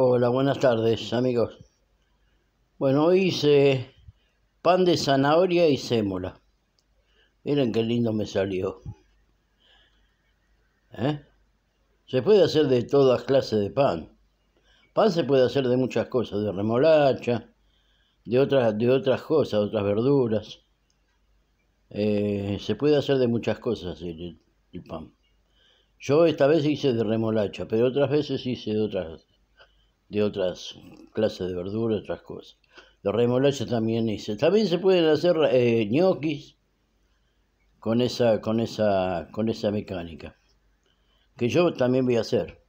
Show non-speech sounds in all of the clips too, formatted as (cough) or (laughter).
Hola, buenas tardes amigos. Bueno, hoy hice pan de zanahoria y sémola. Miren qué lindo me salió. ¿Eh? Se puede hacer de todas clases de pan. Pan se puede hacer de muchas cosas, de remolacha, de otras, de otras cosas, otras verduras. Eh, se puede hacer de muchas cosas el, el pan. Yo esta vez hice de remolacha, pero otras veces hice de otras de otras clases de verduras, otras cosas. Los remolachos también hice. También se pueden hacer eh, con esa, con, esa, con esa mecánica. Que yo también voy a hacer.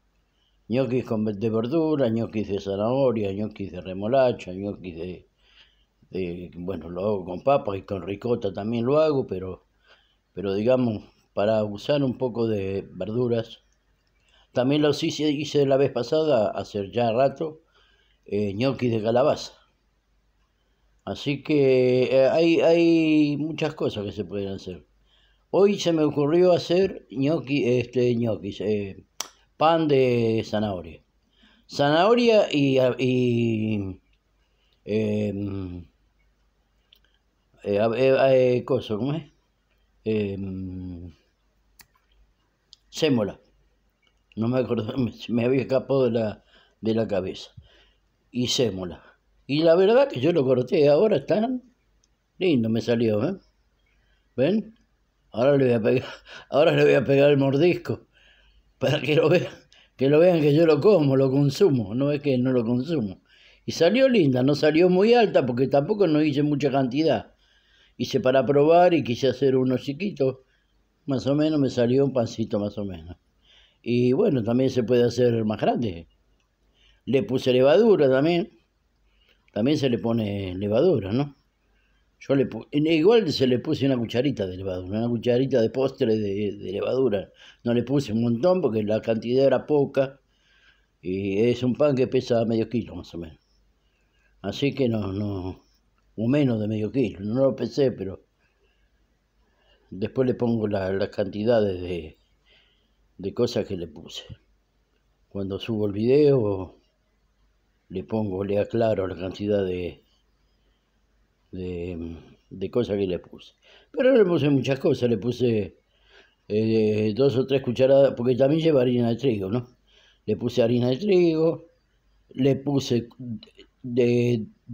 ñoquis con, de verdura, ñoquis de zanahoria, ñoquis de remolacha, ñoquis de, de, Bueno, lo hago con papas y con ricota también lo hago, pero, pero digamos, para usar un poco de verduras también los hice, la vez pasada, hace ya rato, eh, ñoquis de calabaza. Así que eh, hay, hay muchas cosas que se pueden hacer. Hoy se me ocurrió hacer ñoqui, este, ñoquis, eh, pan de zanahoria. Zanahoria y, y em, eh, cosa, ¿cómo es? Em, sémola no me acuerdo, (laughs) me había escapado de la, de la cabeza. Y Y la verdad que yo lo corté, ahora está lindo, me salió, ¿eh? ¿Ven? Ahora le voy a pegar, (laughs) ahora le voy a pegar el mordisco para que lo vean, que lo vean que yo lo como, lo consumo, no es que no lo consumo. Y salió linda, no salió muy alta porque tampoco no hice mucha cantidad. Hice para probar y quise hacer uno chiquito. Más o menos me salió un pancito más o menos. Y bueno, también se puede hacer más grande. Le puse levadura también. También se le pone levadura, ¿no? Yo le igual se le puse una cucharita de levadura, una cucharita de postre de, levadura. No le puse un montón porque la cantidad era poca y es un pan que pesa medio kilo más o menos. Así que no, no, o menos de medio kilo, no lo pesé, pero después le pongo las cantidades de, de cosas que le puse. Cuando subo el video, le pongo, le aclaro la cantidad de, de, cosas que le puse. Pero le puse muchas cosas, le puse eh, dos o tres cucharadas, porque también lleva harina de trigo, ¿no? Le puse harina de trigo, le puse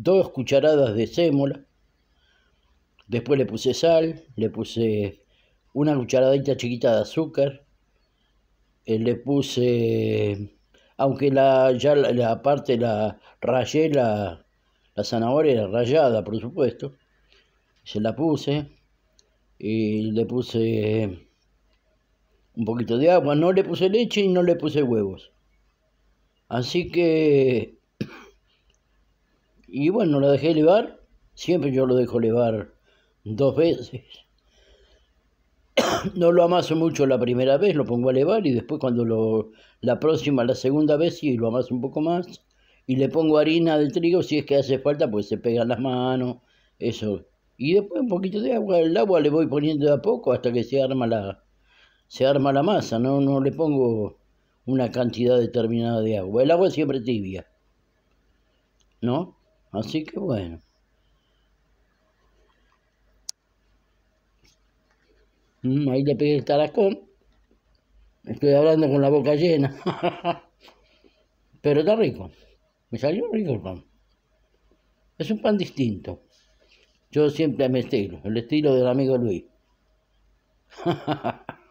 dos cucharadas de sémola, después le puse sal, le puse una cucharadita chiquita de azúcar, eh, le puse, aunque la, ya la, parte la rayé, la, la zanahoria rayada, por supuesto, se la puse y le puse un poquito de agua, no le puse leche y no le puse huevos. Así que, y bueno, la dejé elevar, siempre yo lo dejo elevar dos veces no lo amaso mucho la primera vez, lo pongo a elevar y después cuando lo, la próxima, la segunda vez sí lo amaso un poco más y le pongo harina de trigo si es que hace falta, pues se pegan las manos, eso. Y después un poquito de agua, el agua le voy poniendo de a poco hasta que se arma la, se arma la masa, no, no le pongo una cantidad determinada de agua. El agua siempre tibia, ¿no? Así que bueno. Mm, ahí le pegué el tarascón. Estoy hablando con la boca llena. (laughs) Pero está rico. Me salió rico el pan. Es un pan distinto. Yo siempre me estilo, el estilo del amigo Luis. (laughs)